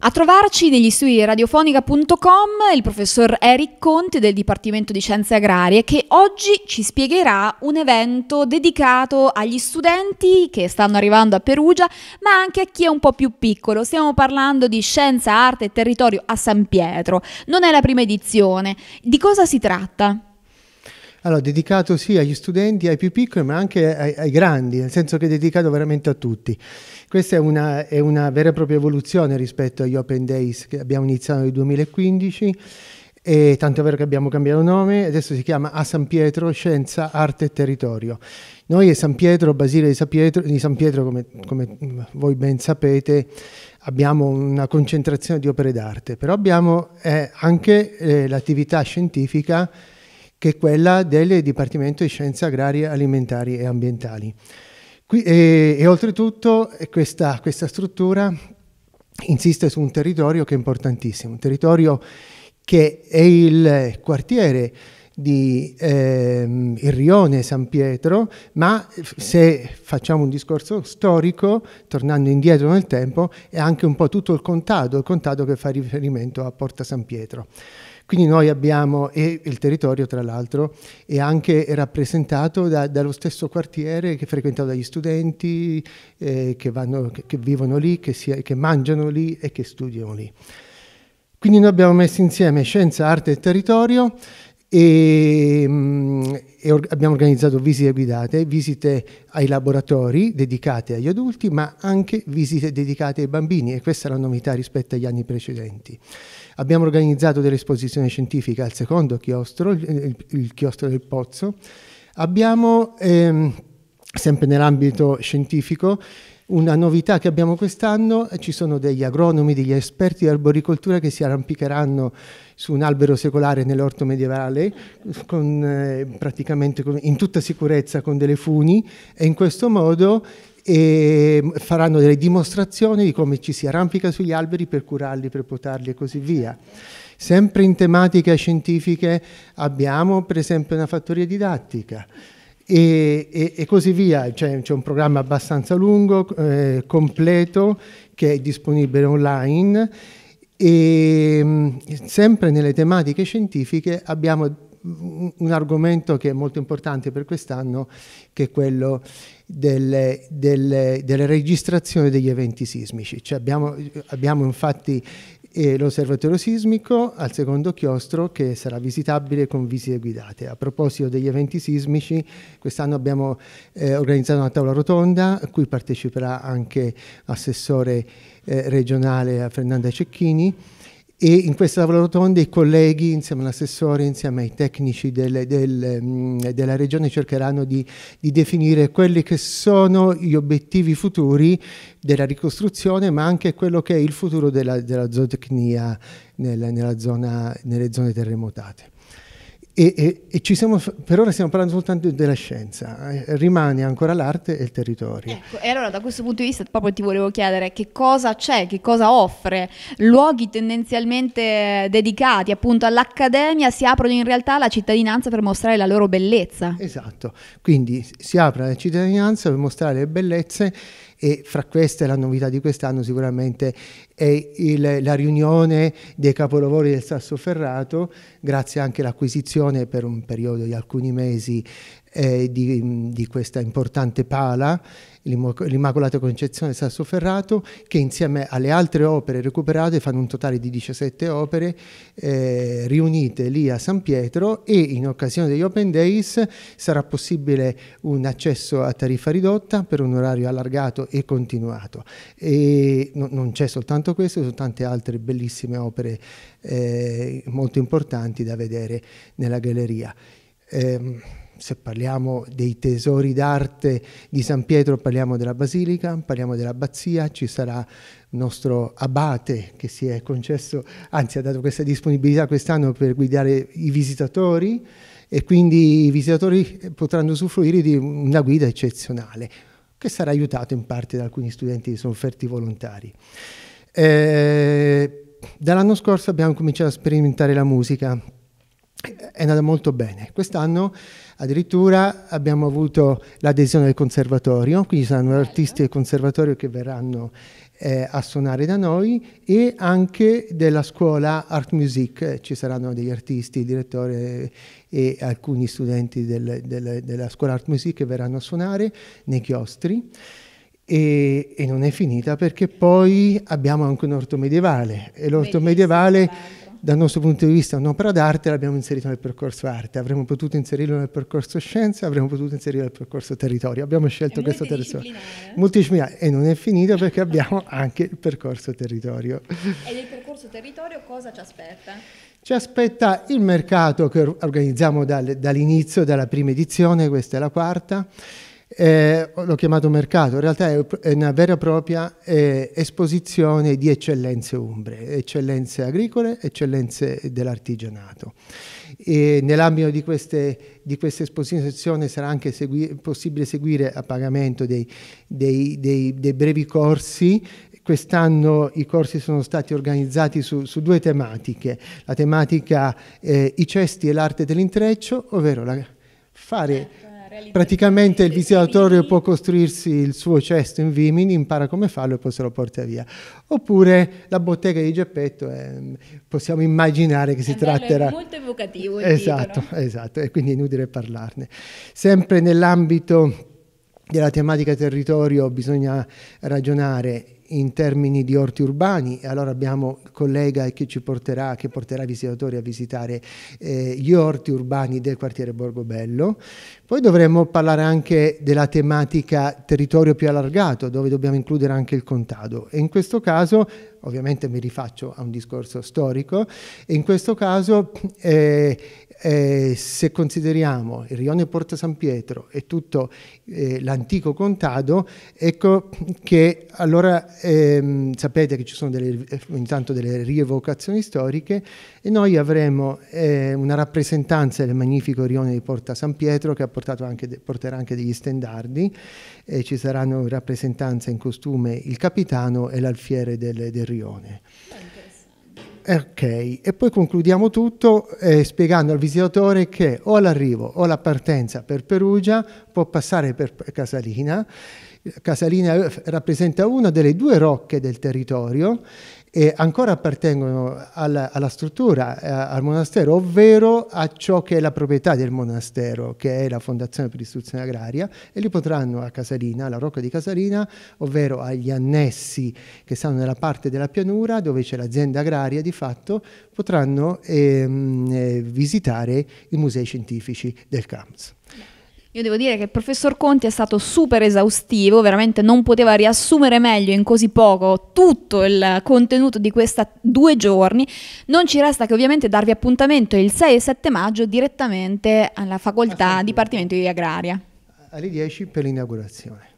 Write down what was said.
A trovarci negli studi radiofonica.com il professor Eric Conti del Dipartimento di Scienze Agrarie che oggi ci spiegherà un evento dedicato agli studenti che stanno arrivando a Perugia ma anche a chi è un po' più piccolo. Stiamo parlando di Scienza, Arte e Territorio a San Pietro. Non è la prima edizione. Di cosa si tratta? Allora, dedicato sì agli studenti, ai più piccoli, ma anche ai, ai grandi, nel senso che è dedicato veramente a tutti. Questa è una, è una vera e propria evoluzione rispetto agli Open Days che abbiamo iniziato nel 2015 e tanto è vero che abbiamo cambiato nome, adesso si chiama A San Pietro Scienza, Arte e Territorio. Noi a San Pietro, Basile di San Pietro, di San Pietro come, come, voi ben sapete, abbiamo una concentrazione di opere d'arte, però abbiamo eh, anche eh, l'attività scientifica che è quella del Dipartimento di Scienze Agrarie, Alimentari e Ambientali. Qui, e, e, oltretutto eh, questa, questa struttura insiste su un territorio che è importantissimo, un territorio che è il quartiere di ehm, il rione San Pietro, ma se facciamo un discorso storico, tornando indietro nel tempo, è anche un po' tutto il contado, il contado che fa riferimento a Porta San Pietro. Quindi noi abbiamo, e il territorio tra l'altro, è anche rappresentato da, dallo stesso quartiere che è frequentato dagli studenti, eh, che, vanno, che, che, vivono lì, che, si, che mangiano lì e che studiano lì. Quindi noi abbiamo messo insieme scienza, arte e territorio e, mm, e or abbiamo organizzato visite guidate, visite ai laboratori dedicate agli adulti, ma anche visite dedicate ai bambini e questa è la novità rispetto agli anni precedenti. Abbiamo organizzato dell'esposizione scientifica al secondo chiostro, il, il chiostro del Pozzo. Abbiamo, ehm, sempre nell'ambito scientifico, una novità che abbiamo quest'anno, eh, ci sono degli agronomi, degli esperti di arboricoltura che si arrampicheranno su un albero secolare nell'orto medievale, con, eh, praticamente con, in tutta sicurezza con delle funi, e in questo modo e mm, faranno delle dimostrazioni di come ci si arrampica sugli alberi per curarli, per potarli e così via. Sempre in tematiche scientifiche abbiamo per esempio una fattoria didattica e, e, e così via, cioè, c'è, un programma abbastanza lungo, eh, completo, che è disponibile online e mm, sempre nelle tematiche scientifiche abbiamo un argomento che è molto importante per quest'anno, che è quello delle, delle, delle registrazioni degli eventi sismici. Cioè abbiamo, abbiamo infatti eh, l'osservatorio sismico al secondo chiostro che sarà visitabile con visite guidate. A proposito degli eventi sismici, quest'anno abbiamo eh, organizzato una tavola rotonda a cui parteciperà anche l'assessore eh, regionale Fernanda Cecchini e in questa tavola rotonda i colleghi, insieme all'assessore, insieme ai tecnici del, del, mm, della regione cercheranno di, di, definire quelli che sono gli obiettivi futuri della ricostruzione ma anche quello che è il futuro della, della zootecnia nella, nella zona, nelle zone terremotate. E, e, e siamo, per ora stiamo parlando soltanto della scienza, eh, rimane ancora l'arte e il territorio. Ecco, e allora da questo punto di vista proprio ti volevo chiedere che cosa c'è, che cosa offre. Luoghi tendenzialmente dedicati appunto all'accademia si aprono in realtà alla cittadinanza per mostrare la loro bellezza. Esatto, quindi si apre alla cittadinanza per mostrare le bellezze e fra queste la novità di quest'anno sicuramente è il, la riunione dei capolavori del Sassoferrato, grazie anche all'acquisizione per un periodo di alcuni mesi eh, di, di, questa importante pala, l'Immacolata Concezione Sassoferrato, che insieme alle altre opere recuperate fanno un totale di 17 opere eh, riunite lì a San Pietro e in occasione degli Open Days sarà possibile un accesso a tariffa ridotta per un orario allargato e continuato. E no, non c'è soltanto questo, ci sono tante altre bellissime opere eh, molto importanti da vedere nella galleria. Eh, se parliamo dei tesori d'arte di San Pietro, parliamo della basilica, parliamo dell'abbazia, ci sarà il nostro abate che si è concesso, anzi ha dato questa disponibilità quest'anno per guidare i visitatori e quindi i visitatori potranno usufruire di una guida eccezionale che sarà aiutato in parte da alcuni studenti che sono offerti volontari. Eh, dall'anno scorso abbiamo cominciato a sperimentare la musica è andata molto bene. Quest'anno addirittura abbiamo avuto l'adesione del conservatorio, quindi saranno artisti del conservatorio che verranno eh, a suonare da noi e anche della scuola Art Music, eh, ci saranno degli artisti, il direttore e alcuni studenti del, del, della scuola Art Music che verranno a suonare nei chiostri. E, e non è finita perché poi abbiamo anche un orto medievale e l'orto medievale dal nostro punto di vista un'opera d'arte, l'abbiamo inserita nel percorso arte, avremmo potuto inserirlo nel percorso scienze, avremmo potuto inserirlo nel percorso territorio, abbiamo scelto questo territorio. Multidisciplinare. E non è finito perché abbiamo anche il percorso territorio. E nel percorso territorio cosa ci aspetta? Ci aspetta il mercato che organizziamo dal, dall'inizio, dalla prima edizione, questa è la quarta, eh, l'ho chiamato mercato, in realtà è una vera e propria eh, esposizione di eccellenze umbre, eccellenze agricole, eccellenze dell'artigianato. E nell'ambito di, di, questa esposizione sarà anche segui possibile seguire a pagamento dei, dei, dei, dei brevi corsi quest'anno i corsi sono stati organizzati su, su due tematiche, la tematica eh, I cesti e l'arte dell'intreccio, ovvero la, fare Praticamente il visitatore può costruirsi il suo cesto in Vimini, impara come farlo e poi se lo porta via. Oppure la bottega di Geppetto, eh, possiamo immaginare che si tratterà... È molto evocativo. esatto, titolo. esatto, e quindi è inutile parlarne. Sempre nell'ambito della tematica territorio bisogna ragionare in termini di orti urbani, e allora abbiamo il collega che ci porterà, che porterà visitatori a visitare eh, gli orti urbani del quartiere Borgobello. Poi dovremmo parlare anche della tematica territorio più allargato, dove dobbiamo includere anche il contado. E in questo caso, ovviamente mi rifaccio a un discorso storico, e in questo caso... Eh, eh, se consideriamo il rione Porta San Pietro e tutto eh, l'antico contado, ecco che allora ehm, sapete che ci sono delle, eh, ogni delle rievocazioni storiche e noi avremo eh, una rappresentanza del magnifico rione di Porta San Pietro che anche porterà anche degli stendardi e ci saranno in rappresentanza in costume il capitano e l'alfiere del, del rione. Ok, e poi concludiamo tutto eh, spiegando al visitatore che o all'arrivo o alla partenza per Perugia può passare per Casalina Casalina rappresenta una delle due rocche del territorio e ancora appartengono alla, alla struttura, eh, al monastero, ovvero a ciò che è la proprietà del monastero, che è la Fondazione per l'Istruzione Agraria, e li potranno a Casalina, alla Rocca di Casalina, ovvero agli annessi che stanno nella parte della pianura dove c'è l'azienda agraria di fatto, potranno ehm, eh, visitare i musei scientifici del CAMS. Io devo dire che il professor Conti è stato super esaustivo, veramente non poteva riassumere meglio in così poco tutto il contenuto di questi due giorni. Non ci resta che ovviamente darvi appuntamento il 6 e 7 maggio direttamente alla facoltà ah, Dipartimento di Agraria. Alle 10 per l'inaugurazione.